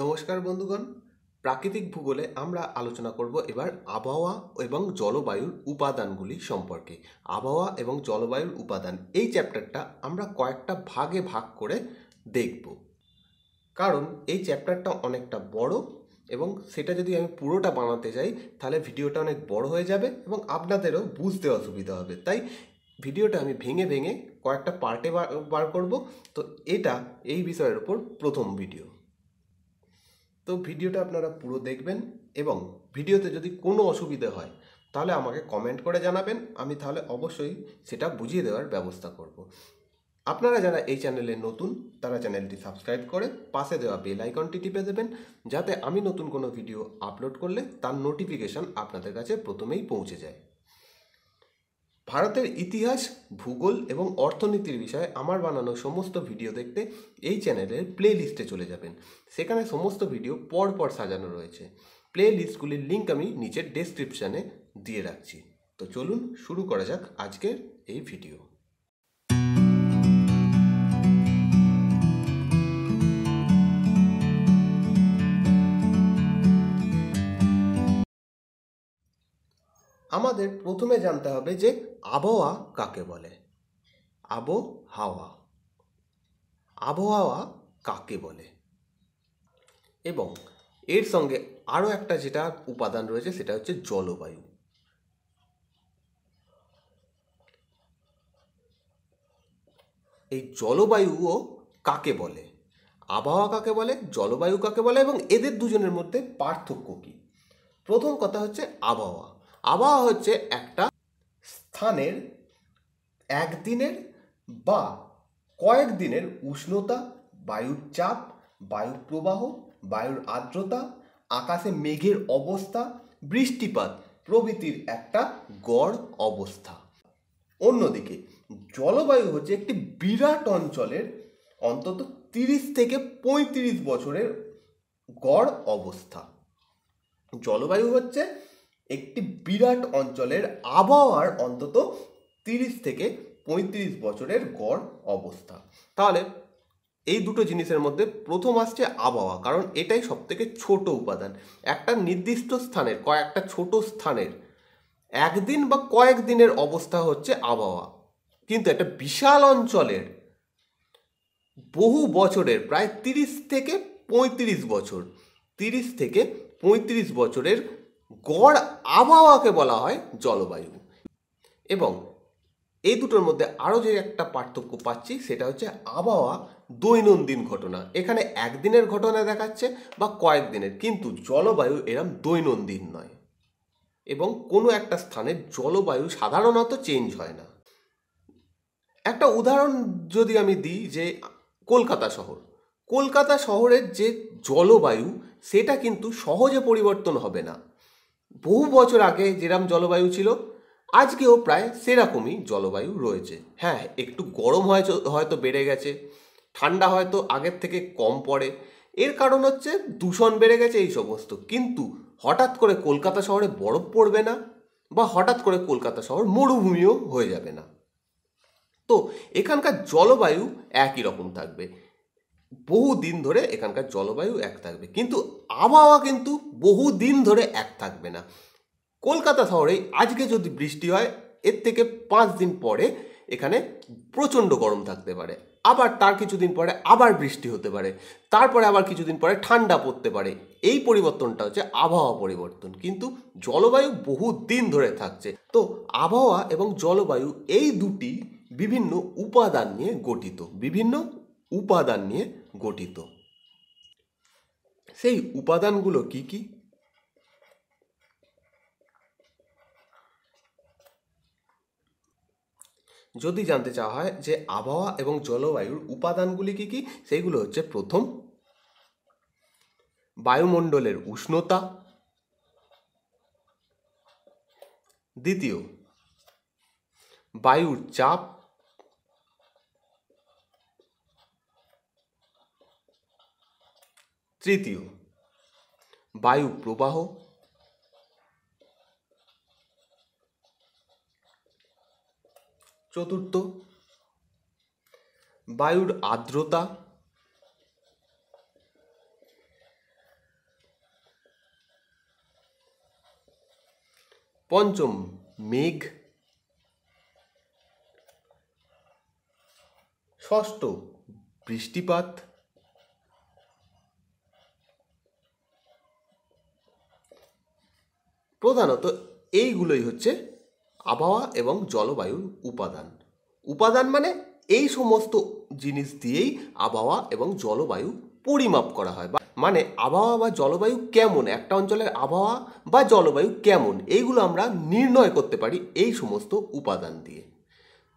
নমস্কার বন্ধুগণ প্রাকৃতিক ভূগোলে আমরা আলোচনা করব এবার আবহাওয়া এবং জলবায়ুর উপাদানগুলি সম্পর্কে আবহাওয়া এবং জলবায়ুর উপাদান এই চ্যাপ্টারটা আমরা কয়েকটা ভাগে ভাগ করে দেখব কারণ এই চ্যাপ্টারটা অনেকটা বড় এবং সেটা যদি আমি পুরোটা বানাতে যাই তাহলে ভিডিওটা অনেক বড় হয়ে যাবে এবং আপনাদেরও বুঝতে অসুবিধা হবে তাই ভিডিওটা আমি ভেঙে ভেঙে কয়েকটা পার্টে বার করব তো এটা এই বিষয়ের ওপর প্রথম ভিডিও তো ভিডিওটা আপনারা পুরো দেখবেন এবং ভিডিওতে যদি কোনো অসুবিধে হয় তাহলে আমাকে কমেন্ট করে জানাবেন আমি তাহলে অবশ্যই সেটা বুঝিয়ে দেওয়ার ব্যবস্থা করব। আপনারা যারা এই চ্যানেলে নতুন তারা চ্যানেলটি সাবস্ক্রাইব করে পাশে দেওয়া বেল আইকনটি টিপে দেবেন যাতে আমি নতুন কোনো ভিডিও আপলোড করলে তার নোটিফিকেশান আপনাদের কাছে প্রথমেই পৌঁছে যায় ভারতের ইতিহাস ভূগোল এবং অর্থনীতির বিষয়ে আমার বানানো সমস্ত ভিডিও দেখতে এই চ্যানেলের প্লে লিস্টে চলে যাবেন সেখানে সমস্ত ভিডিও পর পর সাজানো রয়েছে প্লে লিস্টগুলির লিঙ্ক আমি নিচের ডেসক্রিপশানে দিয়ে রাখছি তো চলুন শুরু করা যাক আজকের এই ভিডিও আমাদের প্রথমে জানতে হবে যে আবহাওয়া কাকে বলে আবহাওয়া আবহাওয়া কাকে বলে এবং এর সঙ্গে আরও একটা যেটা উপাদান রয়েছে সেটা হচ্ছে জলবায়ু এই জলবায়ুও কাকে বলে আবহাওয়া কাকে বলে জলবায়ু কাকে বলে এবং এদের দুজনের মধ্যে পার্থক্য কী প্রথম কথা হচ্ছে আবহাওয়া আবহাওয়া হচ্ছে একটা স্থানের একদিনের বা কয়েকদিনের উষ্ণতা বায়ুর চাপ বায়ুর প্রবাহ বায়ুর আর্দ্রতা আকাশে মেঘের অবস্থা বৃষ্টিপাত প্রভৃতির একটা গড় অবস্থা অন্যদিকে জলবায়ু হচ্ছে একটি বিরাট অঞ্চলের অন্তত তিরিশ থেকে পঁয়ত্রিশ বছরের গড় অবস্থা জলবায়ু হচ্ছে একটি বিরাট অঞ্চলের আবহাওয়ার অন্তত তিরিশ থেকে পঁয়ত্রিশ বছরের গড় অবস্থা তাহলে এই দুটো জিনিসের মধ্যে প্রথম আসছে আবহাওয়া কারণ এটাই সব থেকে ছোটো উপাদান একটা নির্দিষ্ট স্থানের কয়েকটা ছোট স্থানের একদিন বা কয়েক দিনের অবস্থা হচ্ছে আবহাওয়া কিন্তু একটা বিশাল অঞ্চলের বহু বছরের প্রায় তিরিশ থেকে পঁয়ত্রিশ বছর তিরিশ থেকে পঁয়ত্রিশ বছরের গড় আবহাওয়াকে বলা হয় জলবায়ু এবং এই দুটোর মধ্যে আরও যে একটা পার্থক্য পাচ্ছি সেটা হচ্ছে আবহাওয়া দৈনন্দিন ঘটনা এখানে একদিনের ঘটনা দেখাচ্ছে বা কয়েকদিনের কিন্তু জলবায়ু এরম দৈনন্দিন নয় এবং কোনো একটা স্থানের জলবায়ু সাধারণত চেঞ্জ হয় না একটা উদাহরণ যদি আমি দিই যে কলকাতা শহর কলকাতা শহরের যে জলবায়ু সেটা কিন্তু সহজে পরিবর্তন হবে না বহু বছর আগে যেরম জলবায়ু ছিল আজকেও প্রায় সেরকমই জলবায়ু রয়েছে হ্যাঁ একটু গরম হয়তো হয়তো বেড়ে গেছে ঠান্ডা হয়তো আগের থেকে কম পড়ে এর কারণ হচ্ছে দূষণ বেড়ে গেছে এই সমস্ত কিন্তু হঠাৎ করে কলকাতা শহরে বরফ পড়বে না বা হঠাৎ করে কলকাতা শহর মরুভূমিও হয়ে যাবে না তো এখানকার জলবায়ু একই রকম থাকবে বহু দিন ধরে এখানকার জলবায়ু এক থাকবে কিন্তু আবহাওয়া কিন্তু বহু দিন ধরে এক থাকবে না কলকাতা শহরে আজকে যদি বৃষ্টি হয় এর থেকে পাঁচ দিন পরে এখানে প্রচণ্ড গরম থাকতে পারে আবার তার কিছুদিন পরে আবার বৃষ্টি হতে পারে তারপরে আবার কিছুদিন পরে ঠান্ডা পড়তে পারে এই পরিবর্তনটা হচ্ছে আবহাওয়া পরিবর্তন কিন্তু জলবায়ু বহু দিন ধরে থাকছে তো আবহাওয়া এবং জলবায়ু এই দুটি বিভিন্ন উপাদান নিয়ে গঠিত বিভিন্ন উপাদান নিয়ে গঠিত সেই উপাদানগুলো কি কি যদি জানতে চাওয়া হয় যে আবহাওয়া এবং জলবায়ুর উপাদানগুলি কি কি সেইগুলো হচ্ছে প্রথম বায়ুমণ্ডলের উষ্ণতা দ্বিতীয় বায়ুর চাপ তৃতীয় বায়ু প্রবাহ চতুর্থ বায়ুর আর্দ্রতা পঞ্চম মেঘ ষষ্ঠ বৃষ্টিপাত প্রধানত এইগুলোই হচ্ছে আবহাওয়া এবং জলবায়ুর উপাদান উপাদান মানে এই সমস্ত জিনিস দিয়েই আবহাওয়া এবং জলবায়ু পরিমাপ করা হয় মানে আবহাওয়া বা জলবায়ু কেমন একটা অঞ্চলের আবহাওয়া বা জলবায়ু কেমন এইগুলো আমরা নির্ণয় করতে পারি এই সমস্ত উপাদান দিয়ে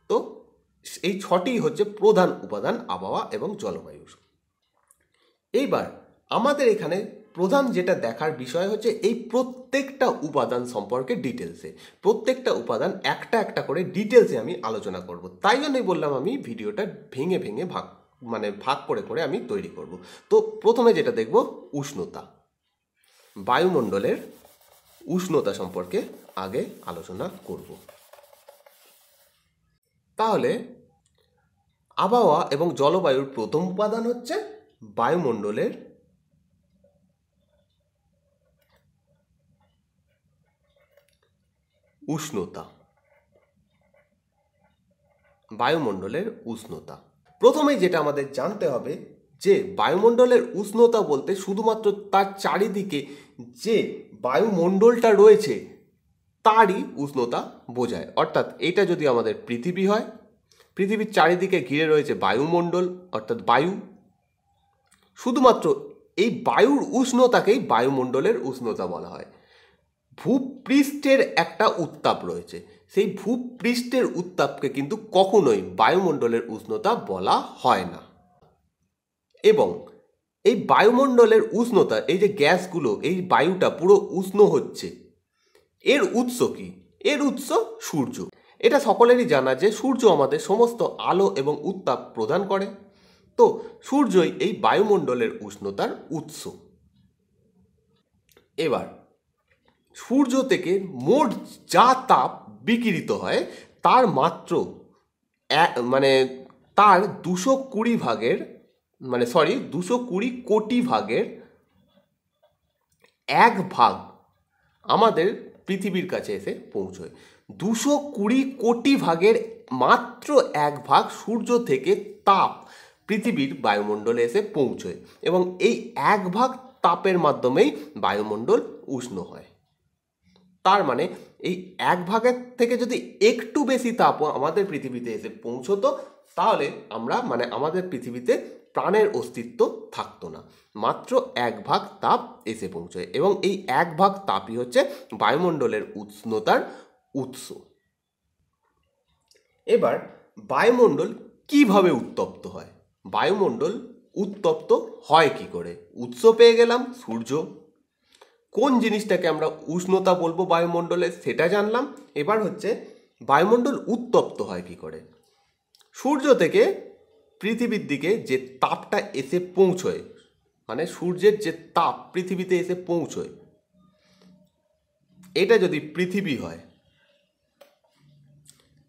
তো এই ছটি হচ্ছে প্রধান উপাদান আবহাওয়া এবং জলবায়ুর এইবার আমাদের এখানে প্রধান যেটা দেখার বিষয় হচ্ছে এই প্রত্যেকটা উপাদান সম্পর্কে ডিটেলসে প্রত্যেকটা উপাদান একটা একটা করে ডিটেলসে আমি আলোচনা করব তাই জন্যই বললাম আমি ভিডিওটা ভেঙে ভেঙে ভাগ মানে ভাগ করে করে আমি তৈরি করব তো প্রথমে যেটা দেখব উষ্ণতা বায়ুমণ্ডলের উষ্ণতা সম্পর্কে আগে আলোচনা করব তাহলে আবহাওয়া এবং জলবায়ুর প্রথম উপাদান হচ্ছে বায়ুমণ্ডলের উষ্ণতা বায়ুমণ্ডলের উষ্ণতা প্রথমেই যেটা আমাদের জানতে হবে যে বায়ুমণ্ডলের উষ্ণতা বলতে শুধুমাত্র তার চারিদিকে যে বায়ুমণ্ডলটা রয়েছে তারই উষ্ণতা বোঝায় অর্থাৎ এটা যদি আমাদের পৃথিবী হয় পৃথিবীর চারিদিকে ঘিরে রয়েছে বায়ুমণ্ডল অর্থাৎ বায়ু শুধুমাত্র এই বায়ুর উষ্ণতাকেই বায়ুমণ্ডলের উষ্ণতা বলা হয় ভূপৃষ্ঠের একটা উত্তাপ রয়েছে সেই ভূপৃষ্ঠের উত্তাপকে কিন্তু কখনোই বায়ুমণ্ডলের উষ্ণতা বলা হয় না এবং এই বায়ুমণ্ডলের উষ্ণতা এই যে গ্যাসগুলো এই বায়ুটা পুরো উষ্ণ হচ্ছে এর উৎস কি এর উৎস সূর্য এটা সকলেরই জানা যে সূর্য আমাদের সমস্ত আলো এবং উত্তাপ প্রদান করে তো সূর্যই এই বায়ুমণ্ডলের উষ্ণতার উৎস এবার সূর্য থেকে মোট যা তাপ বিকিরিত হয় তার মাত্র মানে তার দুশো কুড়ি ভাগের মানে সরি দুশো কুড়ি কোটি ভাগের এক ভাগ আমাদের পৃথিবীর কাছে এসে পৌঁছয় দুশো কুড়ি কোটি ভাগের মাত্র এক ভাগ সূর্য থেকে তাপ পৃথিবীর বায়ুমণ্ডলে এসে পৌঁছয় এবং এই এক ভাগ তাপের মাধ্যমেই বায়ুমণ্ডল উষ্ণ হয় তার মানে এই এক ভাগের থেকে যদি একটু বেশি তাপ আমাদের পৃথিবীতে এসে পৌঁছতো তাহলে আমরা মানে আমাদের পৃথিবীতে প্রাণের অস্তিত্ব থাকতো না মাত্র এক ভাগ তাপ এসে পৌঁছয় এবং এই এক ভাগ তাপই হচ্ছে বায়ুমণ্ডলের উষ্ণতার উৎস এবার বায়ুমণ্ডল কিভাবে উত্তপ্ত হয় বায়ুমণ্ডল উত্তপ্ত হয় কি করে উৎস পেয়ে গেলাম সূর্য কোন জিনিসটাকে আমরা উষ্ণতা বলবো বায়ুমণ্ডলে সেটা জানলাম এবার হচ্ছে বায়ুমণ্ডল উত্তপ্ত হয় কী করে সূর্য থেকে পৃথিবীর দিকে যে তাপটা এসে পৌঁছয় মানে সূর্যের যে তাপ পৃথিবীতে এসে পৌঁছয় এটা যদি পৃথিবী হয়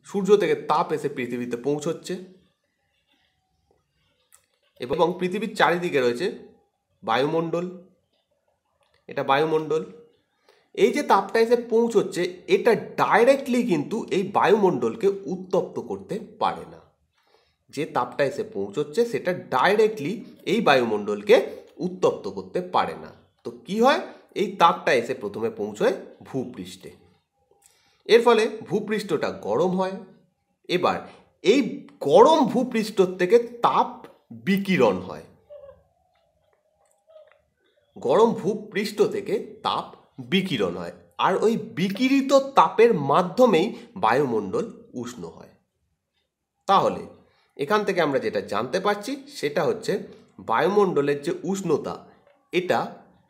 সূর্য থেকে তাপ এসে পৃথিবীতে পৌঁছচ্ছে এবং পৃথিবীর চারিদিকে রয়েছে বায়ুমণ্ডল এটা বায়ুমণ্ডল এই যে তাপটা এসে পৌঁছচ্ছে এটা ডাইরেক্টলি কিন্তু এই বায়ুমণ্ডলকে উত্তপ্ত করতে পারে না যে তাপটা এসে পৌঁছচ্ছে সেটা ডাইরেক্টলি এই বায়ুমণ্ডলকে উত্তপ্ত করতে পারে না তো কি হয় এই তাপটা এসে প্রথমে পৌঁছয় ভূপৃষ্ঠে এর ফলে ভূপৃষ্ঠটা গরম হয় এবার এই গরম ভূপৃষ্ঠ থেকে তাপ বিকিরণ হয় গরম ভূপৃষ্ঠ থেকে তাপ বিকিরণ হয় আর ওই বিকিরিত তাপের মাধ্যমেই বায়ুমণ্ডল উষ্ণ হয় তাহলে এখান থেকে আমরা যেটা জানতে পারছি সেটা হচ্ছে বায়ুমণ্ডলের যে উষ্ণতা এটা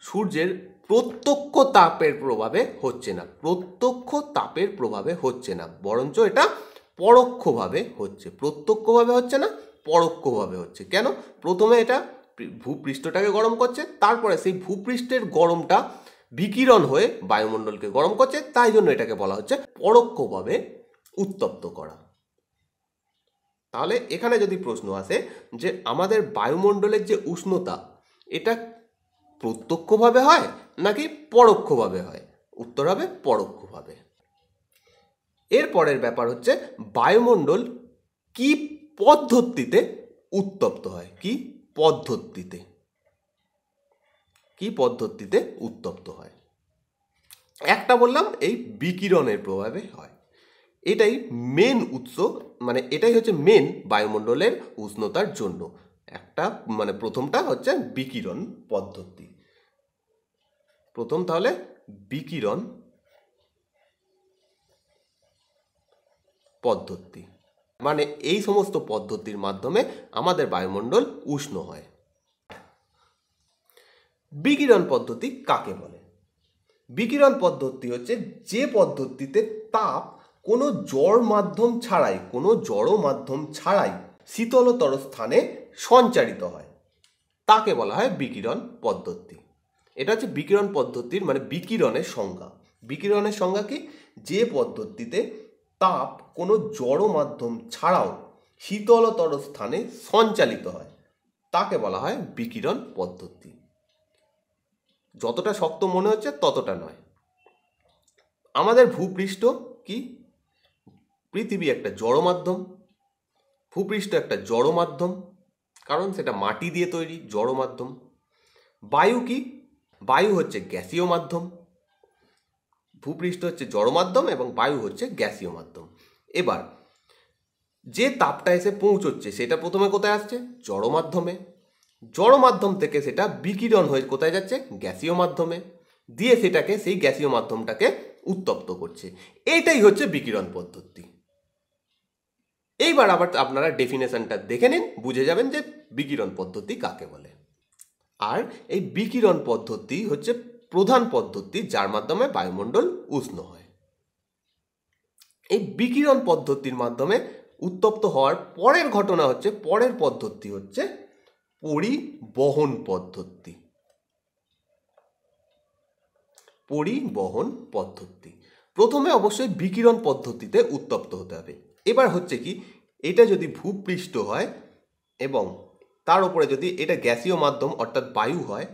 সূর্যের প্রত্যক্ষ তাপের প্রভাবে হচ্ছে না প্রত্যক্ষ তাপের প্রভাবে হচ্ছে না বরঞ্চ এটা পরোক্ষভাবে হচ্ছে প্রত্যক্ষভাবে হচ্ছে না পরোক্ষভাবে হচ্ছে কেন প্রথমে এটা ভূপৃষ্ঠটাকে গরম করছে তারপরে সেই ভূপৃষ্ঠের গরমটা বিকিরণ হয়ে বায়ুমণ্ডলকে গরম করছে তাই জন্য এটাকে বলা হচ্ছে পরোক্ষভাবে উত্তপ্ত করা তাহলে এখানে যদি প্রশ্ন আসে যে আমাদের বায়ুমণ্ডলের যে উষ্ণতা এটা প্রত্যক্ষভাবে হয় নাকি পরোক্ষভাবে হয় উত্তর হবে পরোক্ষভাবে এরপরের ব্যাপার হচ্ছে বায়ুমণ্ডল কি পদ্ধতিতে উত্তপ্ত হয় কি পদ্ধতিতে কি পদ্ধতিতে উত্তপ্ত হয় একটা বললাম এই বিকিরণের প্রভাবে হয় এটাই মেন উৎস মানে এটাই হচ্ছে মেন বায়ুমণ্ডলের উষ্ণতার জন্য একটা মানে প্রথমটা হচ্ছে বিকিরণ পদ্ধতি প্রথম তাহলে বিকিরণ পদ্ধতি মানে এই সমস্ত পদ্ধতির মাধ্যমে আমাদের বায়ুমণ্ডল উষ্ণ হয় বিকিরণ পদ্ধতি কাকে বলে বিকিরণ পদ্ধতি হচ্ছে যে পদ্ধতিতে তাপ কোনো জড় মাধ্যম ছাড়াই কোনো জড় মাধ্যম ছাড়াই শীতলতর স্থানে সঞ্চারিত হয় তাকে বলা হয় বিকিরণ পদ্ধতি এটা হচ্ছে বিকিরণ পদ্ধতির মানে বিকিরণের সংজ্ঞা বিকিরণের সংজ্ঞা কি যে পদ্ধতিতে তাপ কোনো জড় মাধ্যম ছাড়াও শীতলতর স্থানে সঞ্চালিত হয় তাকে বলা হয় বিকিরণ পদ্ধতি যতটা শক্ত মনে হচ্ছে ততটা নয় আমাদের ভূপৃষ্ঠ কি পৃথিবী একটা জড় মাধ্যম ভূপৃষ্ঠ একটা জড় মাধ্যম কারণ সেটা মাটি দিয়ে তৈরি জড় মাধ্যম বায়ু কি বায়ু হচ্ছে গ্যাসীয় মাধ্যম ভূপৃষ্ঠ হচ্ছে জড় মাধ্যম এবং বায়ু হচ্ছে গ্যাসীয় মাধ্যম এবার যে তাপটা এসে পৌঁছচ্ছে সেটা প্রথমে কোথায় আসছে জড় মাধ্যমে জড় মাধ্যম থেকে সেটা বিকিরণ হয়ে কোথায় যাচ্ছে গ্যাসীয় মাধ্যমে দিয়ে সেটাকে সেই গ্যাসীয় মাধ্যমটাকে উত্তপ্ত করছে এইটাই হচ্ছে বিকিরণ পদ্ধতি এইবার আবার আপনারা ডেফিনেশনটা দেখে নিন বুঝে যাবেন যে বিকিরণ পদ্ধতি কাকে বলে আর এই বিকিরণ পদ্ধতি হচ্ছে প্রধান পদ্ধতি যার মাধ্যমে বায়ুমণ্ডল উষ্ণ হয় এই বিকিরণ পদ্ধতির মাধ্যমে উত্তপ্ত হওয়ার পরের ঘটনা হচ্ছে পরের পদ্ধতি হচ্ছে পরিবহন পদ্ধতি পরিবহন পদ্ধতি প্রথমে অবশ্যই বিকিরণ পদ্ধতিতে উত্তপ্ত হতে হবে এবার হচ্ছে কি এটা যদি ভূপৃষ্ঠ হয় এবং তার উপরে যদি এটা গ্যাসীয় মাধ্যম অর্থাৎ বায়ু হয়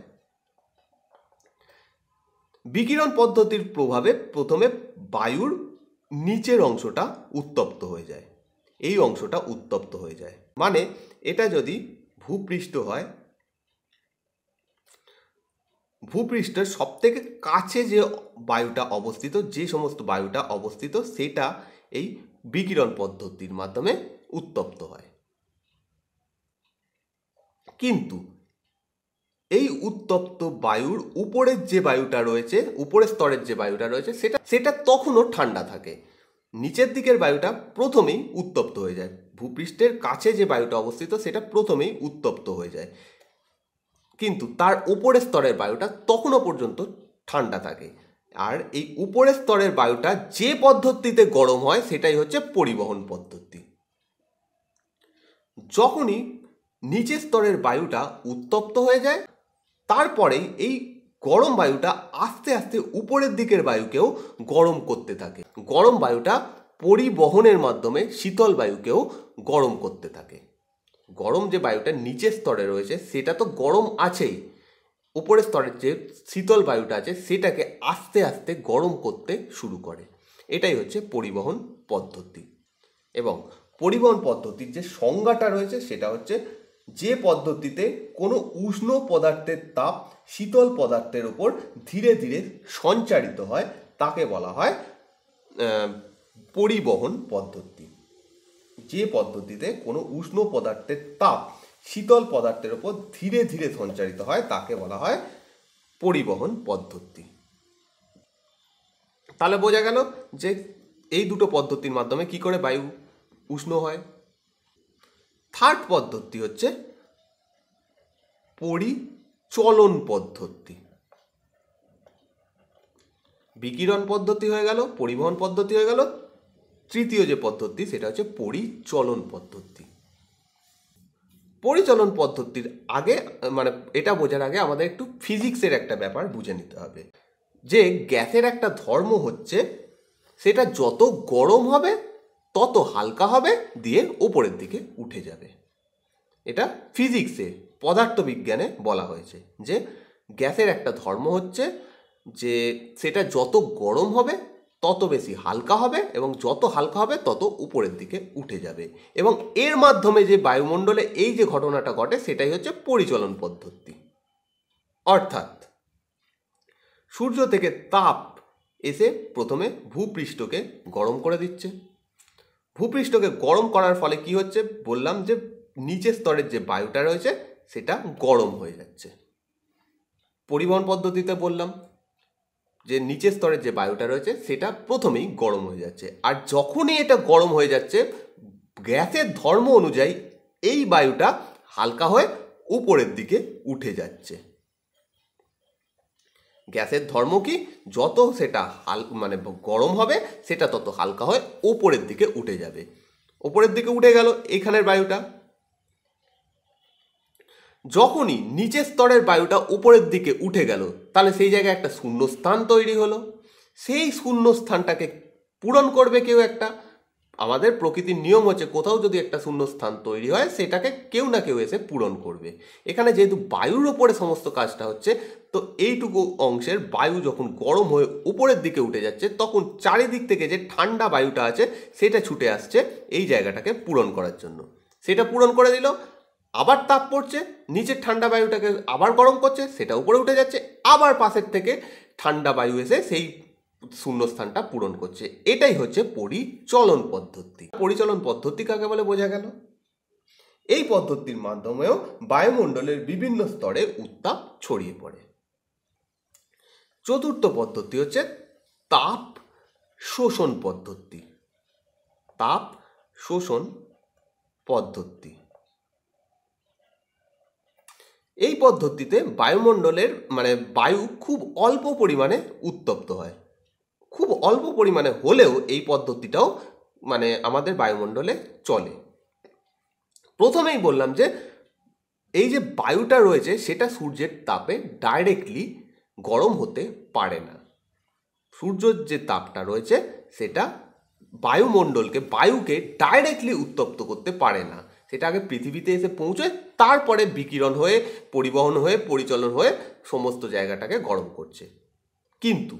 বিকিরণ পদ্ধতির প্রভাবে প্রথমে বায়ুর নিচের অংশটা উত্তপ্ত হয়ে যায় এই অংশটা উত্তপ্ত হয়ে যায় মানে এটা যদি ভূপৃষ্ঠ হয় ভূপৃষ্ঠের সবথেকে কাছে যে বায়ুটা অবস্থিত যে সমস্ত বায়ুটা অবস্থিত সেটা এই বিকিরণ পদ্ধতির মাধ্যমে উত্তপ্ত হয় কিন্তু এই উত্তপ্ত বায়ুর উপরের যে বায়ুটা রয়েছে উপরের স্তরের যে বায়ুটা রয়েছে সেটা সেটা তখনও ঠান্ডা থাকে নিচের দিকের বায়ুটা প্রথমেই উত্তপ্ত হয়ে যায় ভূপৃষ্ঠের কাছে যে বায়ুটা অবস্থিত সেটা প্রথমেই উত্তপ্ত হয়ে যায় কিন্তু তার উপরের স্তরের বায়ুটা তখনও পর্যন্ত ঠান্ডা থাকে আর এই উপরের স্তরের বায়ুটা যে পদ্ধতিতে গরম হয় সেটাই হচ্ছে পরিবহন পদ্ধতি যখনই নিচের স্তরের বায়ুটা উত্তপ্ত হয়ে যায় তারপরেই এই গরম বায়ুটা আস্তে আস্তে উপরের দিকের বায়ুকেও গরম করতে থাকে গরম বায়ুটা পরিবহনের মাধ্যমে শীতল বায়ুকেও গরম করতে থাকে গরম যে বায়ুটা নিচের স্তরে রয়েছে সেটা তো গরম আছেই উপরের স্তরের যে শীতল বায়ুটা আছে সেটাকে আস্তে আস্তে গরম করতে শুরু করে এটাই হচ্ছে পরিবহন পদ্ধতি এবং পরিবহন পদ্ধতির যে সংজ্ঞাটা রয়েছে সেটা হচ্ছে যে পদ্ধতিতে কোনো উষ্ণ পদার্থের তাপ শীতল পদার্থের ওপর ধীরে ধীরে সঞ্চারিত হয় তাকে বলা হয় পরিবহন পদ্ধতি যে পদ্ধতিতে কোনো উষ্ণ পদার্থের তাপ শীতল পদার্থের ওপর ধীরে ধীরে সঞ্চারিত হয় তাকে বলা হয় পরিবহন পদ্ধতি তাহলে বোঝা গেল যে এই দুটো পদ্ধতির মাধ্যমে কি করে বায়ু উষ্ণ হয় থার্ড পদ্ধতি হচ্ছে পরিচলন পদ্ধতি বিকিরণ পদ্ধতি হয়ে গেল পরিবহন পদ্ধতি হয়ে গেল তৃতীয় যে পদ্ধতি সেটা হচ্ছে পরিচলন পদ্ধতি পরিচলন পদ্ধতির আগে মানে এটা বোঝার আগে আমাদের একটু ফিজিক্সের একটা ব্যাপার বুঝে নিতে হবে যে গ্যাসের একটা ধর্ম হচ্ছে সেটা যত গরম হবে তত হালকা হবে দিয়ে ওপরের দিকে উঠে যাবে এটা ফিজিক্সে পদার্থবিজ্ঞানে বলা হয়েছে যে গ্যাসের একটা ধর্ম হচ্ছে যে সেটা যত গরম হবে তত বেশি হালকা হবে এবং যত হালকা হবে তত উপরের দিকে উঠে যাবে এবং এর মাধ্যমে যে বায়ুমণ্ডলে এই যে ঘটনাটা ঘটে সেটাই হচ্ছে পরিচলন পদ্ধতি অর্থাৎ সূর্য থেকে তাপ এসে প্রথমে ভূপৃষ্ঠকে গরম করে দিচ্ছে ভূপৃষ্ঠকে গরম করার ফলে কি হচ্ছে বললাম যে নিচের স্তরের যে বায়ুটা রয়েছে সেটা গরম হয়ে যাচ্ছে পরিবহন পদ্ধতিতে বললাম যে নিচের স্তরের যে বায়ুটা রয়েছে সেটা প্রথমেই গরম হয়ে যাচ্ছে আর যখনই এটা গরম হয়ে যাচ্ছে গ্যাসের ধর্ম অনুযায়ী এই বায়ুটা হালকা হয়ে উপরের দিকে উঠে যাচ্ছে গ্যাসের ধর্ম কি যত সেটা হাল মানে গরম হবে সেটা তত হালকা হয়ে ওপরের দিকে উঠে যাবে ওপরের দিকে উঠে গেল এখানের বায়ুটা যখনই নিচের স্তরের বায়ুটা উপরের দিকে উঠে গেল তাহলে সেই জায়গায় একটা শূন্য স্থান তৈরি হলো সেই শূন্য স্থানটাকে পূরণ করবে কেউ একটা আমাদের প্রকৃতির নিয়ম হচ্ছে কোথাও যদি একটা শূন্য স্থান তৈরি হয় সেটাকে কেউ না কেউ এসে পূরণ করবে এখানে যেহেতু বায়ুর ওপরে সমস্ত কাজটা হচ্ছে তো এইটুকু অংশের বায়ু যখন গরম হয়ে উপরের দিকে উঠে যাচ্ছে তখন চারিদিক থেকে যে ঠান্ডা বায়ুটা আছে সেটা ছুটে আসছে এই জায়গাটাকে পূরণ করার জন্য সেটা পূরণ করে দিল আবার তাপ পড়ছে নিচের ঠান্ডা বায়ুটাকে আবার গরম করছে সেটা উপরে উঠে যাচ্ছে আবার পাশের থেকে ঠান্ডা বায়ু এসে সেই শূন্যস্থানটা পূরণ করছে এটাই হচ্ছে পরিচলন পদ্ধতি পরিচলন পদ্ধতি কাকে বলে বোঝা গেল এই পদ্ধতির মাধ্যমেও বায়ুমণ্ডলের বিভিন্ন স্তরে উত্তাপ ছড়িয়ে পড়ে চতুর্থ পদ্ধতি হচ্ছে তাপ শোষণ পদ্ধতি তাপ শোষণ পদ্ধতি এই পদ্ধতিতে বায়ুমণ্ডলের মানে বায়ু খুব অল্প পরিমাণে উত্তপ্ত হয় খুব অল্প পরিমাণে হলেও এই পদ্ধতিটাও মানে আমাদের বায়ুমণ্ডলে চলে প্রথমেই বললাম যে এই যে বায়ুটা রয়েছে সেটা সূর্যের তাপে ডাইরেক্টলি গরম হতে পারে না সূর্যর যে তাপটা রয়েছে সেটা বায়ুমণ্ডলকে বায়ুকে ডাইরেক্টলি উত্তপ্ত করতে পারে না সেটা আগে পৃথিবীতে এসে পৌঁছয় তারপরে বিকিরণ হয়ে পরিবহন হয়ে পরিচলন হয়ে সমস্ত জায়গাটাকে গরম করছে কিন্তু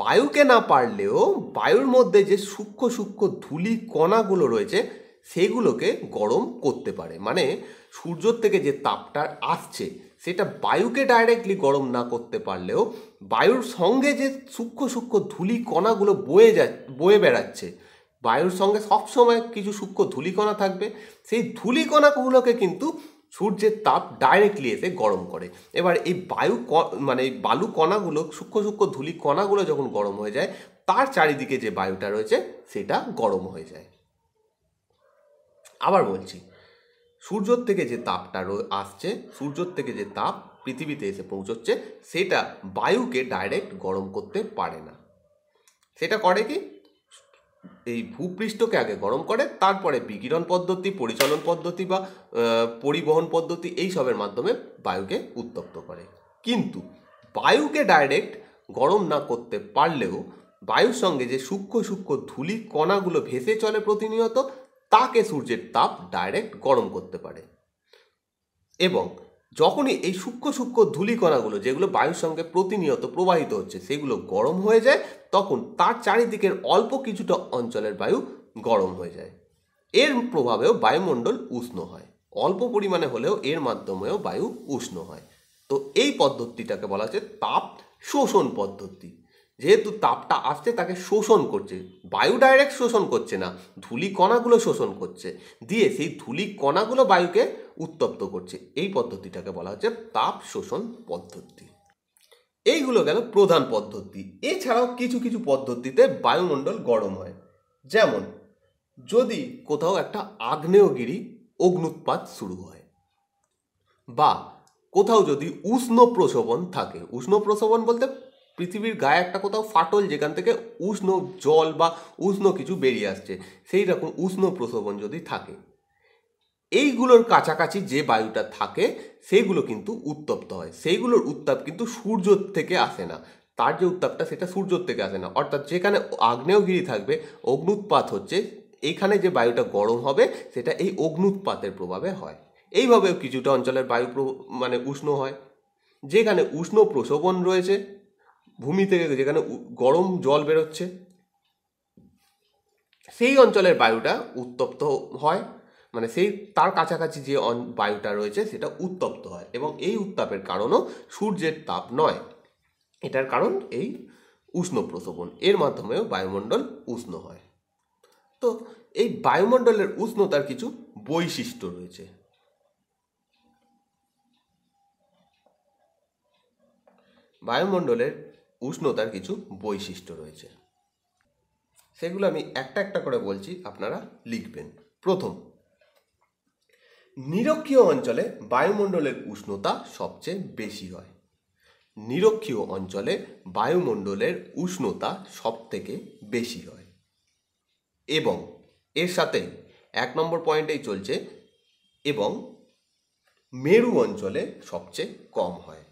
বায়ুকে না পারলেও বায়ুর মধ্যে যে সূক্ষ্ম সূক্ষ্ম ধুলি কণাগুলো রয়েছে সেগুলোকে গরম করতে পারে মানে সূর্যর থেকে যে তাপটা আসছে সেটা বায়ুকে ডাইরেক্টলি গরম না করতে পারলেও বায়ুর সঙ্গে যে সূক্ষ্ম সূক্ষ্ম ধুলি কণাগুলো বয়ে যা বয়ে বেড়াচ্ছে বায়ুর সঙ্গে সবসময় কিছু সূক্ষ্ম ধুলিকণা থাকবে সেই ধুলিকণাগুলোকে কিন্তু সূর্যের তাপ ডাইরেক্টলি এসে গরম করে এবার এই বায়ু মানে বালু কণাগুলো সূক্ষ্ম সূক্ষ্ম ধুলি কণাগুলো যখন গরম হয়ে যায় তার চারিদিকে যে বায়ুটা রয়েছে সেটা গরম হয়ে যায় আবার বলছি সূর্যর থেকে যে তাপটা আসছে সূর্যর থেকে যে তাপ পৃথিবীতে এসে পৌঁছচ্ছে সেটা বায়ুকে ডাইরেক্ট গরম করতে পারে না সেটা করে কি এই ভূপৃষ্ঠকে আগে গরম করে তারপরে বিকিরণ পদ্ধতি পরিচালন পদ্ধতি বা পরিবহন পদ্ধতি এই সবের মাধ্যমে বায়ুকে উত্তপ্ত করে কিন্তু বায়ুকে ডাইরেক্ট গরম না করতে পারলেও বায়ুর সঙ্গে যে সূক্ষ্ম সূক্ষ্ম ধুলি কণাগুলো ভেসে চলে প্রতিনিয়ত তাকে সূর্যের তাপ ডাইরেক্ট গরম করতে পারে এবং যখনই এই সূক্ষ্ম সূক্ষ্ম ধূলিকণাগুলো যেগুলো বায়ুর সঙ্গে প্রতিনিয়ত প্রবাহিত হচ্ছে সেগুলো গরম হয়ে যায় তখন তার চারিদিকের অল্প কিছুটা অঞ্চলের বায়ু গরম হয়ে যায় এর প্রভাবেও বায়ুমণ্ডল উষ্ণ হয় অল্প পরিমাণে হলেও এর মাধ্যমেও বায়ু উষ্ণ হয় তো এই পদ্ধতিটাকে বলা হচ্ছে তাপ শোষণ পদ্ধতি যেহেতু তাপটা আসছে তাকে শোষণ করছে বায়ু ডাইরেক্ট শোষণ করছে না ধুলি কণাগুলো শোষণ করছে দিয়ে সেই ধুলি কণাগুলো বায়ুকে উত্তপ্ত করছে এই পদ্ধতিটাকে বলা হচ্ছে তাপ শোষণ পদ্ধতি এইগুলো গেল প্রধান পদ্ধতি এছাড়াও কিছু কিছু পদ্ধতিতে বায়ুমণ্ডল গরম হয় যেমন যদি কোথাও একটা আগ্নেয়গিরি অগ্নুৎপাত শুরু হয় বা কোথাও যদি উষ্ণ প্রসবন থাকে উষ্ণ প্রসবন বলতে পৃথিবীর গায়ে একটা কোথাও ফাটল যেখান থেকে উষ্ণ জল বা উষ্ণ কিছু বেরিয়ে আসছে সেই রকম উষ্ণ প্রসবন যদি থাকে এইগুলোর কাছাকাছি যে বায়ুটা থাকে সেইগুলো কিন্তু উত্তপ্ত হয় সেইগুলোর উত্তাপ কিন্তু সূর্য থেকে আসে না তার যে উত্তাপটা সেটা সূর্যর থেকে আসে না অর্থাৎ যেখানে আগ্নেয়গিরি থাকবে অগ্নুৎপাত হচ্ছে এইখানে যে বায়ুটা গরম হবে সেটা এই অগ্নুৎপাতের প্রভাবে হয় এইভাবেও কিছুটা অঞ্চলের বায়ু মানে উষ্ণ হয় যেখানে উষ্ণ প্রসবন রয়েছে ভূমি থেকে যেখানে গরম জল বেরোচ্ছে সেই অঞ্চলের বায়ুটা উত্তপ্ত হয় মানে সেই তার কাছাকাছি যে বায়ুটা রয়েছে সেটা উত্তপ্ত হয় এবং এই উত্তাপের কারণও সূর্যের তাপ নয় এটার কারণ এই উষ্ণ প্রশোভন এর মাধ্যমেও বায়ুমণ্ডল উষ্ণ হয় তো এই বায়ুমণ্ডলের উষ্ণতার কিছু বৈশিষ্ট্য রয়েছে বায়ুমণ্ডলের উষ্ণতার কিছু বৈশিষ্ট্য রয়েছে সেগুলো আমি একটা একটা করে বলছি আপনারা লিখবেন প্রথম নিরক্ষীয় অঞ্চলে বায়ুমণ্ডলের উষ্ণতা সবচেয়ে বেশি হয় নিরক্ষীয় অঞ্চলে বায়ুমণ্ডলের উষ্ণতা সব থেকে বেশি হয় এবং এর সাথে এক নম্বর পয়েন্টেই চলছে এবং মেরু অঞ্চলে সবচেয়ে কম হয়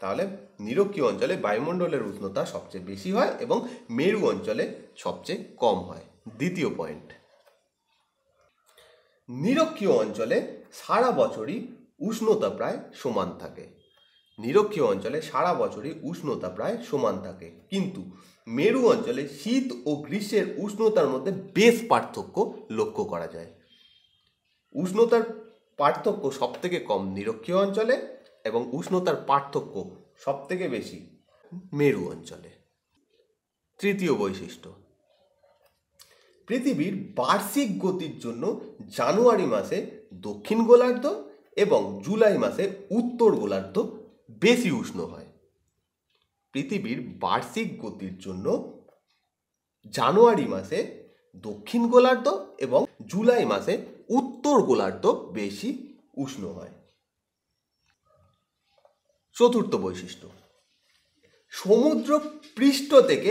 তাহলে নিরক্ষীয় অঞ্চলে বায়ুমণ্ডলের উষ্ণতা সবচেয়ে বেশি হয় এবং মেরু অঞ্চলে সবচেয়ে কম হয় দ্বিতীয় পয়েন্ট নিরক্ষীয় অঞ্চলে সারা বছরই উষ্ণতা প্রায় সমান থাকে নিরক্ষীয় অঞ্চলে সারা বছরই উষ্ণতা প্রায় সমান থাকে কিন্তু মেরু অঞ্চলে শীত ও গ্রীষ্মের উষ্ণতার মধ্যে বেশ পার্থক্য লক্ষ্য করা যায় উষ্ণতার পার্থক্য সবথেকে কম নিরক্ষীয় অঞ্চলে এবং উষ্ণতার পার্থক্য সবথেকে বেশি মেরু অঞ্চলে তৃতীয় বৈশিষ্ট্য পৃথিবীর বার্ষিক গতির জন্য জানুয়ারি মাসে দক্ষিণ গোলার্ধ এবং জুলাই মাসে উত্তর গোলার্ধ বেশি উষ্ণ হয় পৃথিবীর বার্ষিক গতির জন্য জানুয়ারি মাসে দক্ষিণ গোলার্ধ এবং জুলাই মাসে উত্তর গোলার্ধ বেশি উষ্ণ হয় চতুর্থ বৈশিষ্ট্য সমুদ্র পৃষ্ঠ থেকে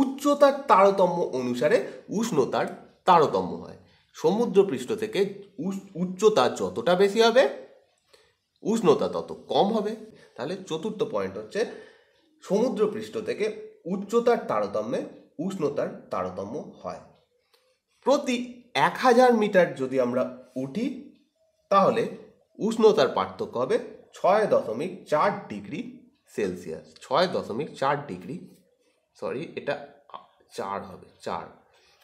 উচ্চতার তারতম্য অনুসারে উষ্ণতার তারতম্য হয় সমুদ্র পৃষ্ঠ থেকে উচ্চতা যতটা বেশি হবে উষ্ণতা তত কম হবে তাহলে চতুর্থ পয়েন্ট হচ্ছে সমুদ্র পৃষ্ঠ থেকে উচ্চতার তারতম্যে উষ্ণতার তারতম্য হয় প্রতি এক হাজার মিটার যদি আমরা উঠি তাহলে উষ্ণতার পার্থক্য হবে ছয় দশমিক চার ডিগ্রি সেলসিয়াস ছয় দশমিক চার ডিগ্রি সরি এটা চার হবে চার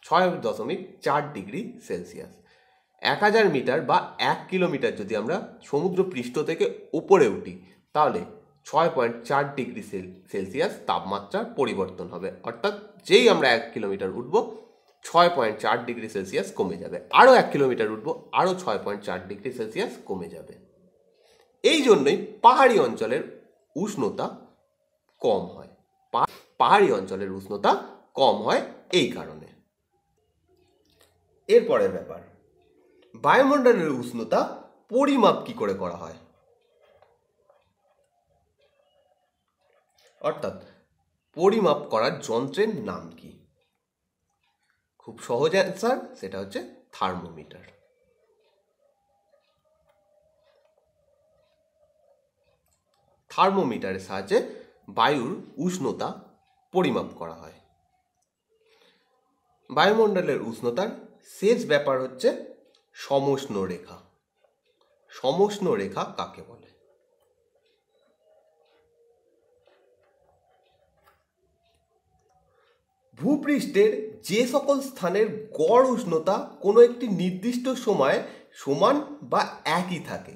ছয় দশমিক চার ডিগ্রি সেলসিয়াস এক হাজার মিটার বা এক কিলোমিটার যদি আমরা সমুদ্র পৃষ্ঠ থেকে উপরে উঠি তাহলে ছয় পয়েন্ট চার ডিগ্রি সেলসিয়াস তাপমাত্রার পরিবর্তন হবে অর্থাৎ যেই আমরা এক কিলোমিটার উঠবো ছয় পয়েন্ট চার ডিগ্রি সেলসিয়াস কমে যাবে আরও এক কিলোমিটার উঠবো আরও ছয় পয়েন্ট চার ডিগ্রি সেলসিয়াস কমে যাবে এই জন্যই পাহাড়ি অঞ্চলের উষ্ণতা কম হয় পাহাড়ি অঞ্চলের উষ্ণতা কম হয় এই কারণে এরপরের ব্যাপার বায়ুমণ্ডলের উষ্ণতা পরিমাপ কি করে করা হয় অর্থাৎ পরিমাপ করার যন্ত্রের নাম কি খুব সহজ অ্যান্সার সেটা হচ্ছে থার্মোমিটার থার্মোমিটারের সাহায্যে বায়ুর উষ্ণতা পরিমাপ করা হয় বায়ুমণ্ডলের উষ্ণতার শেষ ব্যাপার হচ্ছে সমষ্ণ রেখা সমষ্ণ রেখা কাকে বলে ভূপৃষ্ঠের যে সকল স্থানের গড় উষ্ণতা কোনো একটি নির্দিষ্ট সময়ে সমান বা একই থাকে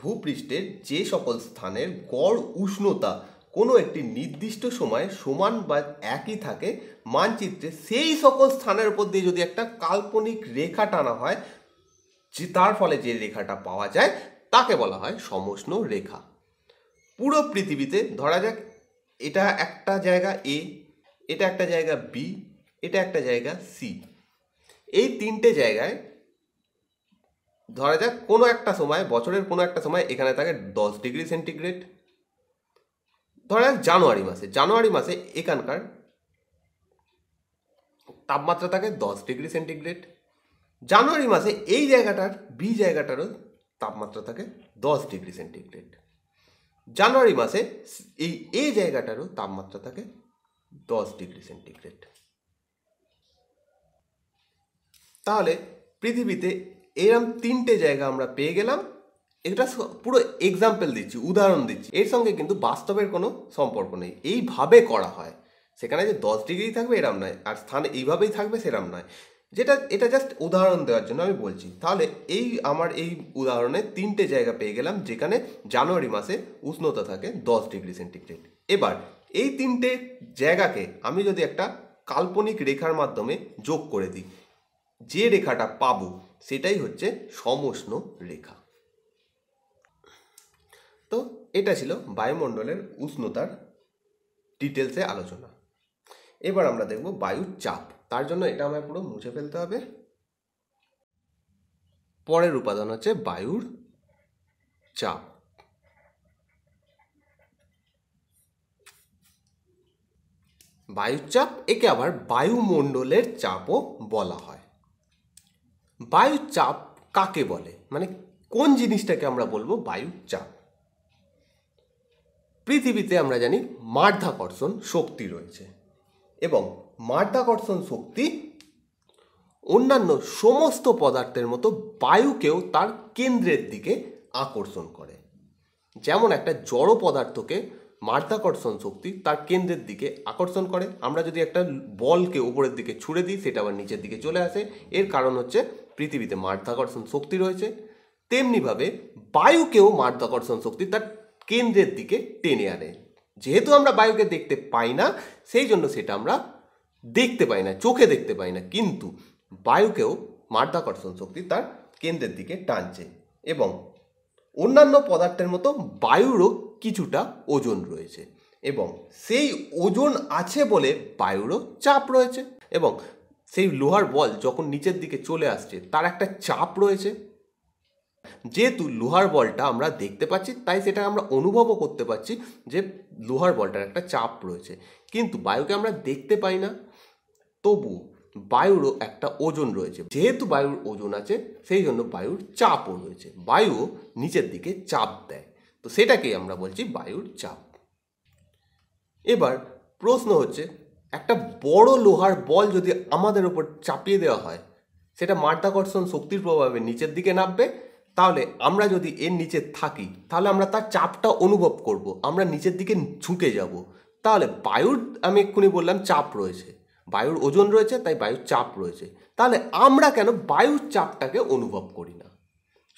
ভূপৃষ্ঠের যে সকল স্থানের গড় উষ্ণতা কোনো একটি নির্দিষ্ট সময়ে সমান বা একই থাকে মানচিত্রে সেই সকল স্থানের উপর দিয়ে যদি একটা কাল্পনিক রেখা টানা হয় যে তার ফলে যে রেখাটা পাওয়া যায় তাকে বলা হয় সমষ্ণ রেখা পুরো পৃথিবীতে ধরা যাক এটা একটা জায়গা এ এটা একটা জায়গা বি এটা একটা জায়গা সি এই তিনটে জায়গায় ধরা যাক কোনো একটা সময় বছরের কোনো একটা সময় এখানে থাকে দশ ডিগ্রি সেন্টিগ্রেড ধরা যাক জানুয়ারি মাসে জানুয়ারি মাসে এখানকার তাপমাত্রা থাকে দশ ডিগ্রি সেন্টিগ্রেড জানুয়ারি মাসে এই জায়গাটার বি জায়গাটারও তাপমাত্রা থাকে দশ ডিগ্রি সেন্টিগ্রেড জানুয়ারি মাসে এই এ জায়গাটারও তাপমাত্রা থাকে দশ ডিগ্রি সেন্টিগ্রেড তাহলে পৃথিবীতে এরম তিনটে জায়গা আমরা পেয়ে গেলাম এটা পুরো এক্সাম্পল দিচ্ছি উদাহরণ দিচ্ছি এর সঙ্গে কিন্তু বাস্তবের কোনো সম্পর্ক নেই এইভাবে করা হয় সেখানে যে দশ ডিগ্রি থাকবে এরম নয় আর স্থান এইভাবেই থাকবে সেরম নয় যেটা এটা জাস্ট উদাহরণ দেওয়ার জন্য আমি বলছি তাহলে এই আমার এই উদাহরণে তিনটে জায়গা পেয়ে গেলাম যেখানে জানুয়ারি মাসে উষ্ণতা থাকে দশ ডিগ্রি সেন্টিগ্রেড এবার এই তিনটে জায়গাকে আমি যদি একটা কাল্পনিক রেখার মাধ্যমে যোগ করে দিই যে রেখাটা পাবো সেটাই হচ্ছে সমষ্ণ রেখা তো এটা ছিল বায়ুমণ্ডলের উষ্ণতার ডিটেলসে আলোচনা এবার আমরা দেখব বায়ুর চাপ তার জন্য এটা আমায় পুরো মুছে ফেলতে হবে পরের উপাদান হচ্ছে বায়ুর চাপ বায়ুর চাপ একে আবার বায়ুমণ্ডলের চাপও বলা হয় বায়ুচাপ কাকে বলে মানে কোন জিনিসটাকে আমরা বলবো বায়ুচাপ পৃথিবীতে আমরা জানি মাধ্যাকর্ষণ শক্তি রয়েছে এবং মাধ্যাকর্ষণ শক্তি অন্যান্য সমস্ত পদার্থের মতো বায়ুকেও তার কেন্দ্রের দিকে আকর্ষণ করে যেমন একটা জড় পদার্থকে মাধ্যাকর্ষণ শক্তি তার কেন্দ্রের দিকে আকর্ষণ করে আমরা যদি একটা বলকে উপরের দিকে ছুড়ে দিই সেটা আবার নিচের দিকে চলে আসে এর কারণ হচ্ছে পৃথিবীতে মাধ্যাকর্ষণ শক্তি রয়েছে তেমনিভাবে বায়ুকেও মাধ্যাকর্ষণ শক্তি তার কেন্দ্রের দিকে টেনে আনে যেহেতু আমরা বায়ুকে দেখতে পাই না সেই জন্য সেটা আমরা দেখতে পাই না চোখে দেখতে পাই না কিন্তু বায়ুকেও মাধ্যাকর্ষণ শক্তি তার কেন্দ্রের দিকে টানছে এবং অন্যান্য পদার্থের মতো বায়ুরও কিছুটা ওজন রয়েছে এবং সেই ওজন আছে বলে বায়ুরও চাপ রয়েছে এবং সেই লোহার বল যখন নিচের দিকে চলে আসছে তার একটা চাপ রয়েছে যেহেতু লোহার বলটা আমরা দেখতে পাচ্ছি তাই সেটা আমরা অনুভবও করতে পারছি যে লোহার বলটার একটা চাপ রয়েছে কিন্তু বায়ুকে আমরা দেখতে পাই না তবু বায়ুরও একটা ওজন রয়েছে যেহেতু বায়ুর ওজন আছে সেই জন্য বায়ুর চাপও রয়েছে বায়ু নিচের দিকে চাপ দেয় তো সেটাকেই আমরা বলছি বায়ুর চাপ এবার প্রশ্ন হচ্ছে একটা বড় লোহার বল যদি আমাদের উপর চাপিয়ে দেওয়া হয় সেটা মাধ্যাকর্ষণ শক্তির প্রভাবে নিচের দিকে নামবে তাহলে আমরা যদি এর নিচে থাকি তাহলে আমরা তার চাপটা অনুভব করব। আমরা নিচের দিকে ঝুঁকে যাব। তাহলে বায়ুর আমি এক্ষুনি বললাম চাপ রয়েছে বায়ুর ওজন রয়েছে তাই বায়ুর চাপ রয়েছে তাহলে আমরা কেন বায়ুর চাপটাকে অনুভব করি না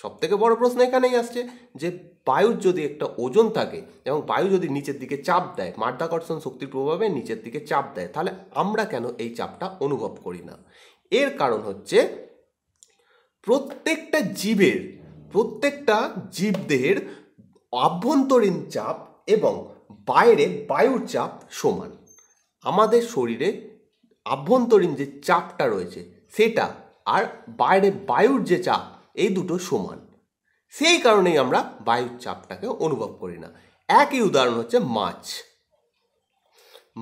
সব থেকে বড় প্রশ্ন এখানেই আসছে যে বায়ুর যদি একটা ওজন থাকে এবং বায়ু যদি নিচের দিকে চাপ দেয় মাধ্যাকর্ষণ শক্তির প্রভাবে নিচের দিকে চাপ দেয় তাহলে আমরা কেন এই চাপটা অনুভব করি না এর কারণ হচ্ছে প্রত্যেকটা জীবের প্রত্যেকটা জীবদের আভ্যন্তরীণ চাপ এবং বাইরে বায়ুর চাপ সমান আমাদের শরীরে আভ্যন্তরীণ যে চাপটা রয়েছে সেটা আর বাইরে বায়ুর যে চাপ এই দুটো সমান সেই কারণেই আমরা বায়ুর চাপটাকে অনুভব করি না একই উদাহরণ হচ্ছে মাছ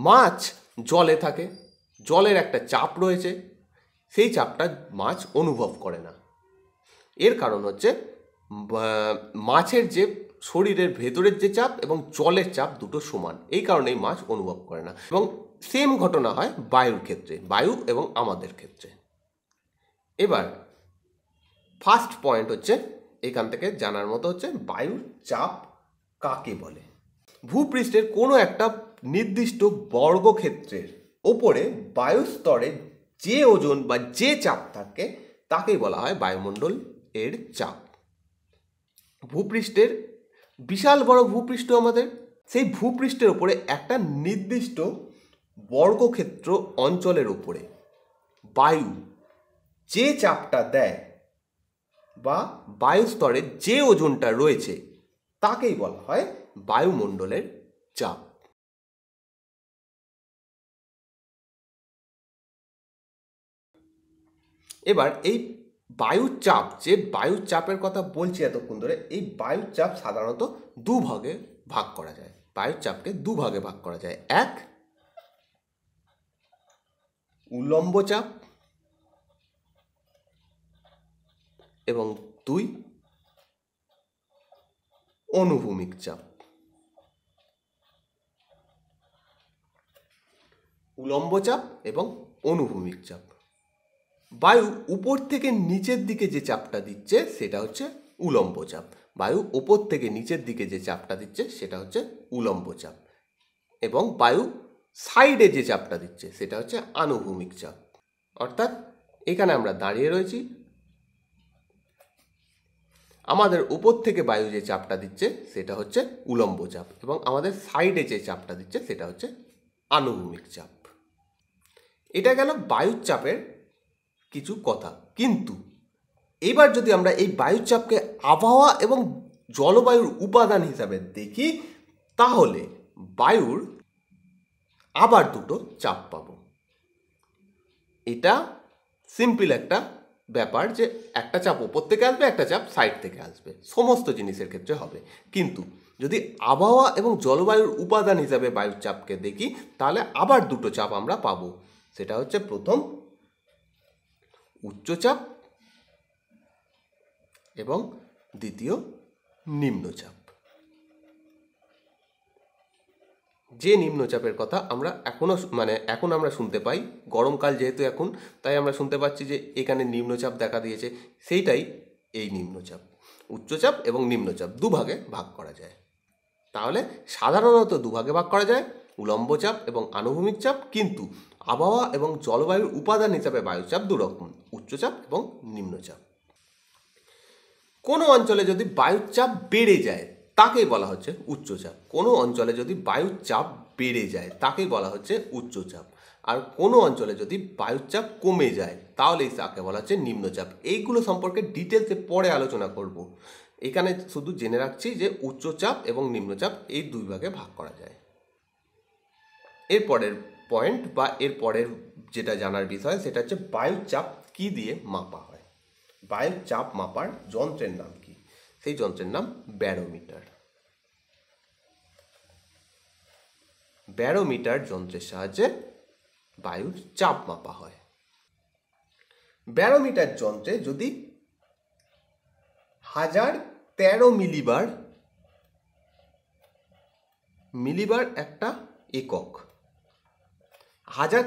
মাছ জলে থাকে জলের একটা চাপ রয়েছে সেই চাপটা মাছ অনুভব করে না এর কারণ হচ্ছে মাছের যে শরীরের ভেতরের যে চাপ এবং জলের চাপ দুটো সমান এই কারণেই মাছ অনুভব করে না এবং সেম ঘটনা হয় বায়ুর ক্ষেত্রে বায়ু এবং আমাদের ক্ষেত্রে এবার ফার্স্ট পয়েন্ট হচ্ছে এখান থেকে জানার মতো হচ্ছে বায়ুর চাপ কাকে বলে ভূপৃষ্ঠের কোনো একটা নির্দিষ্ট বর্গক্ষেত্রের ওপরে বায়ুস্তরে যে ওজন বা যে চাপ থাকে তাকেই বলা হয় বায়ুমণ্ডল এর চাপ ভূপৃষ্ঠের বিশাল বড় ভূপৃষ্ঠ আমাদের সেই ভূপৃষ্ঠের ওপরে একটা নির্দিষ্ট বর্গক্ষেত্র অঞ্চলের ওপরে বায়ু যে চাপটা দেয় বা বায়ুস্তরের যে ওজনটা রয়েছে তাকেই বলা হয় বায়ুমণ্ডলের চাপ এবার এই বায়ুচাপ যে বায়ুচাপের কথা বলছি এতক্ষণ ধরে এই বায়ুচাপ সাধারণত দুভাগে ভাগ করা যায় বায়ুচাপকে দুভাগে ভাগ করা যায় এক উল্লম্ব চাপ এবং দুই অনুভূমিক চাপ উলম্ব চাপ এবং অনুভূমিক চাপ বায়ু উপর থেকে নিচের দিকে যে চাপটা দিচ্ছে সেটা হচ্ছে উলম্ব চাপ বায়ু উপর থেকে নিচের দিকে যে চাপটা দিচ্ছে সেটা হচ্ছে উলম্ব চাপ এবং বায়ু সাইডে যে চাপটা দিচ্ছে সেটা হচ্ছে আনুভূমিক চাপ অর্থাৎ এখানে আমরা দাঁড়িয়ে রয়েছি আমাদের উপর থেকে বায়ু যে চাপটা দিচ্ছে সেটা হচ্ছে উলম্ব চাপ এবং আমাদের সাইডে যে চাপটা দিচ্ছে সেটা হচ্ছে আনুভূমিক চাপ এটা গেল বায়ুর চাপের কিছু কথা কিন্তু এবার যদি আমরা এই বায়ুর চাপকে আবহাওয়া এবং জলবায়ুর উপাদান হিসাবে দেখি তাহলে বায়ুর আবার দুটো চাপ পাব এটা সিম্পল একটা ব্যাপার যে একটা চাপ ওপর থেকে আসবে একটা চাপ সাইড থেকে আসবে সমস্ত জিনিসের ক্ষেত্রে হবে কিন্তু যদি আবহাওয়া এবং জলবায়ুর উপাদান হিসাবে বায়ুর চাপকে দেখি তাহলে আবার দুটো চাপ আমরা পাব সেটা হচ্ছে প্রথম উচ্চচাপ এবং দ্বিতীয় নিম্নচাপ যে নিম্নচাপের কথা আমরা এখনও মানে এখন আমরা শুনতে পাই গরমকাল যেহেতু এখন তাই আমরা শুনতে পাচ্ছি যে এখানে নিম্নচাপ দেখা দিয়েছে সেইটাই এই নিম্নচাপ উচ্চচাপ এবং নিম্নচাপ দুভাগে ভাগ করা যায় তাহলে সাধারণত দুভাগে ভাগ করা যায় উলম্বচাপ এবং আনুভূমিক চাপ কিন্তু আবহাওয়া এবং জলবায়ুর উপাদান হিসাবে বায়ুচাপ দুরকম উচ্চচাপ এবং নিম্নচাপ কোনো অঞ্চলে যদি বায়ুচাপ বেড়ে যায় তাকেই বলা হচ্ছে উচ্চচাপ কোনো অঞ্চলে যদি বায়ুর চাপ বেড়ে যায় তাকেই বলা হচ্ছে উচ্চচাপ আর কোনো অঞ্চলে যদি বায়ুর চাপ কমে যায় তাহলেই তাকে বলা হচ্ছে নিম্নচাপ এইগুলো সম্পর্কে ডিটেলসে পরে আলোচনা করব এখানে শুধু জেনে রাখছি যে উচ্চচাপ এবং নিম্নচাপ এই দুই ভাগে ভাগ করা যায় এরপরের পয়েন্ট বা এর পরের যেটা জানার বিষয় সেটা হচ্ছে বায়ুর চাপ কি দিয়ে মাপা হয় বায়ুর চাপ মাপার যন্ত্রের নাম কি সেই যন্ত্রের নাম ব্যারোমিটার ব্যারোমিটার যন্ত্রের সাহায্যে বায়ুর চাপ মাপা হয় ব্যারোমিটার যন্ত্রে যদি হাজার তেরো মিলিবার মিলিবার একটা একক হাজার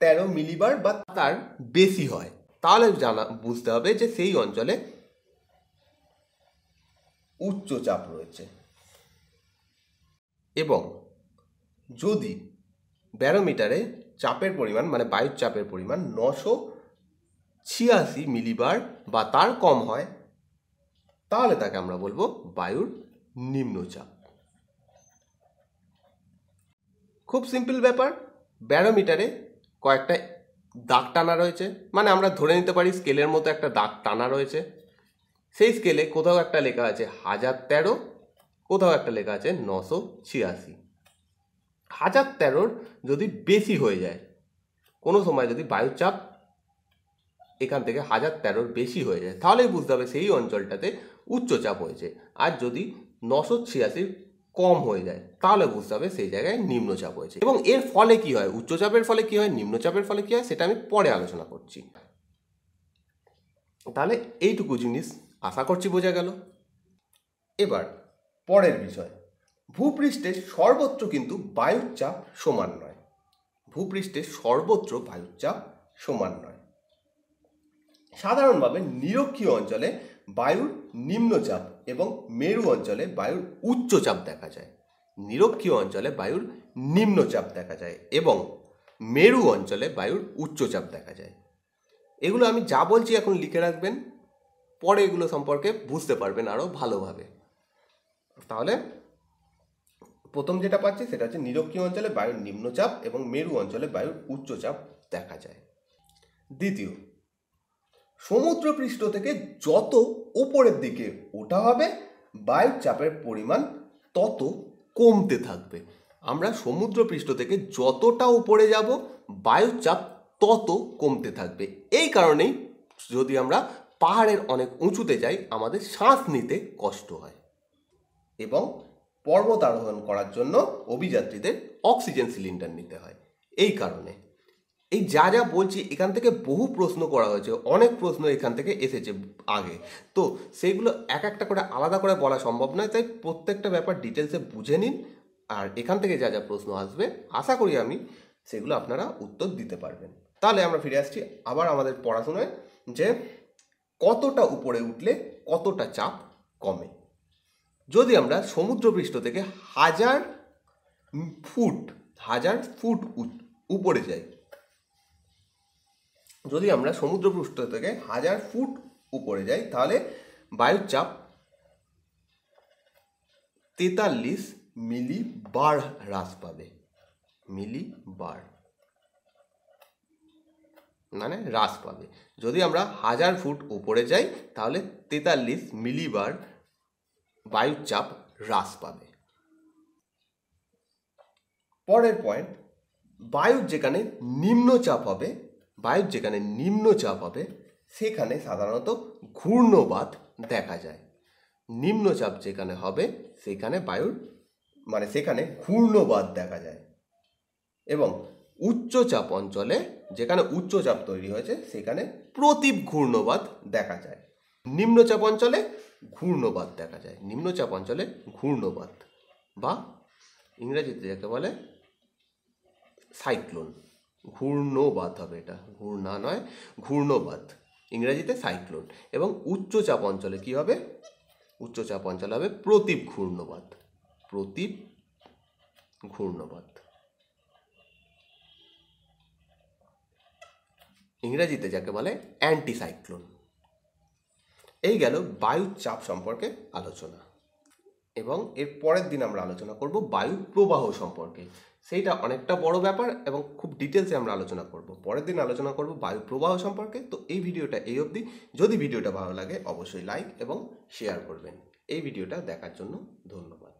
তেরো মিলিবার বা তার বেশি হয় তাহলে জানা বুঝতে হবে যে সেই অঞ্চলে উচ্চ চাপ রয়েছে এবং যদি ব্যারোমিটারে চাপের পরিমাণ মানে বায়ুর চাপের পরিমাণ নশো ছিয়াশি মিলিবার বা তার কম হয় তাহলে তাকে আমরা বলবো বায়ুর নিম্নচাপ খুব সিম্পল ব্যাপার ব্যারোমিটারে কয়েকটা দাগ টানা রয়েছে মানে আমরা ধরে নিতে পারি স্কেলের মতো একটা দাগ টানা রয়েছে সেই স্কেলে কোথাও একটা লেখা আছে হাজার তেরো কোথাও একটা লেখা আছে নশো ছিয়াশি হাজার তেরোর যদি বেশি হয়ে যায় কোনো সময় যদি বায়ুচাপ এখান থেকে হাজার তেরোর বেশি হয়ে যায় তাহলেই বুঝতে হবে সেই অঞ্চলটাতে উচ্চচাপ হয়েছে আর যদি নশো ছিয়াশির কম হয়ে যায় তাহলে বুঝতে হবে সেই জায়গায় নিম্নচাপ হয়েছে এবং এর ফলে কি হয় উচ্চচাপের ফলে কি হয় নিম্নচাপের ফলে কি হয় সেটা আমি পরে আলোচনা করছি তাহলে এইটুকু জিনিস আশা করছি বোঝা গেল এবার পরের বিষয় ভূপৃষ্ঠের সর্বত্র কিন্তু বায়ুর চাপ সমান নয় ভূপৃষ্ঠের সর্বত্র বায়ুর চাপ সমান নয় সাধারণভাবে নিরক্ষীয় অঞ্চলে বায়ুর নিম্নচাপ এবং মেরু অঞ্চলে বায়ুর উচ্চচাপ দেখা যায় নিরক্ষীয় অঞ্চলে বায়ুর নিম্নচাপ দেখা যায় এবং মেরু অঞ্চলে বায়ুর উচ্চচাপ দেখা যায় এগুলো আমি যা বলছি এখন লিখে রাখবেন পরে এগুলো সম্পর্কে বুঝতে পারবেন আরও ভালোভাবে তাহলে প্রথম যেটা পাচ্ছি সেটা হচ্ছে নিরক্ষীয় অঞ্চলে বায়ুর নিম্নচাপ এবং মেরু অঞ্চলে বায়ুর উচ্চচাপ দেখা যায় দ্বিতীয় সমুদ্রপৃষ্ঠ থেকে যত উপরের দিকে ওঠা হবে বায়ুর চাপের পরিমাণ তত কমতে থাকবে আমরা সমুদ্রপৃষ্ঠ থেকে যতটা উপরে যাব বায়ুর চাপ তত কমতে থাকবে এই কারণেই যদি আমরা পাহাড়ের অনেক উঁচুতে যাই আমাদের শ্বাস নিতে কষ্ট হয় এবং পর্বত আরোহণ করার জন্য অভিযাত্রীদের অক্সিজেন সিলিন্ডার নিতে হয় এই কারণে এই যা যা বলছি এখান থেকে বহু প্রশ্ন করা হয়েছে অনেক প্রশ্ন এখান থেকে এসেছে আগে তো সেইগুলো এক একটা করে আলাদা করে বলা সম্ভব নয় তাই প্রত্যেকটা ব্যাপার ডিটেলসে বুঝে নিন আর এখান থেকে যা যা প্রশ্ন আসবে আশা করি আমি সেগুলো আপনারা উত্তর দিতে পারবেন তাহলে আমরা ফিরে আসছি আবার আমাদের পড়াশোনায় যে কতটা উপরে উঠলে কতটা চাপ কমে যদি আমরা সমুদ্রপৃষ্ঠ থেকে হাজার ফুট হাজার ফুট উপরে যাই যদি আমরা সমুদ্রপৃষ্ঠ থেকে হাজার ফুট উপরে যাই তাহলে বায়ুর চাপ তেতাল্লিশ মিলিবার হ্রাস পাবে মিলিবার মানে হ্রাস পাবে যদি আমরা হাজার ফুট উপরে যাই তাহলে তেতাল্লিশ মিলিবার বায়ুর চাপ হ্রাস পাবে পরের পয়েন্ট বায়ুর যেখানে নিম্নচাপ হবে বায়ুর যেখানে নিম্নচাপ হবে সেখানে সাধারণত ঘূর্ণবাদ দেখা যায় নিম্নচাপ যেখানে হবে সেখানে বায়ুর মানে সেখানে ঘূর্ণবাদ দেখা যায় এবং উচ্চচাপ অঞ্চলে যেখানে উচ্চচাপ তৈরি হয়েছে সেখানে প্রতীপ ঘূর্ণবাদ দেখা যায় নিম্নচাপ অঞ্চলে ঘূর্ণবাদ দেখা যায় নিম্নচাপ অঞ্চলে ঘূর্ণবাদ বা ইংরেজিতে যাকে বলে সাইক্লোন ঘূর্ণবাদ হবে এটা ঘূর্ণা নয় ঘূর্ণবাদ ইংরেজিতে সাইক্লোন এবং উচ্চচাপ অঞ্চলে কি হবে উচ্চচাপ অঞ্চলে হবে প্রতীপ ঘূর্ণবাদ প্রতীপ ঘূর্ণবাদ ইংরেজিতে যাকে বলে অ্যান্টিসাইক্লোন এই গেল বায়ু চাপ সম্পর্কে আলোচনা এবং এর পরের দিন আমরা আলোচনা করব বায়ু প্রবাহ সম্পর্কে সেইটা অনেকটা বড় ব্যাপার এবং খুব ডিটেলসে আমরা আলোচনা করব পরের দিন আলোচনা করব বায়ু প্রবাহ সম্পর্কে তো এই ভিডিওটা এই অবধি যদি ভিডিওটা ভালো লাগে অবশ্যই লাইক এবং শেয়ার করবেন এই ভিডিওটা দেখার জন্য ধন্যবাদ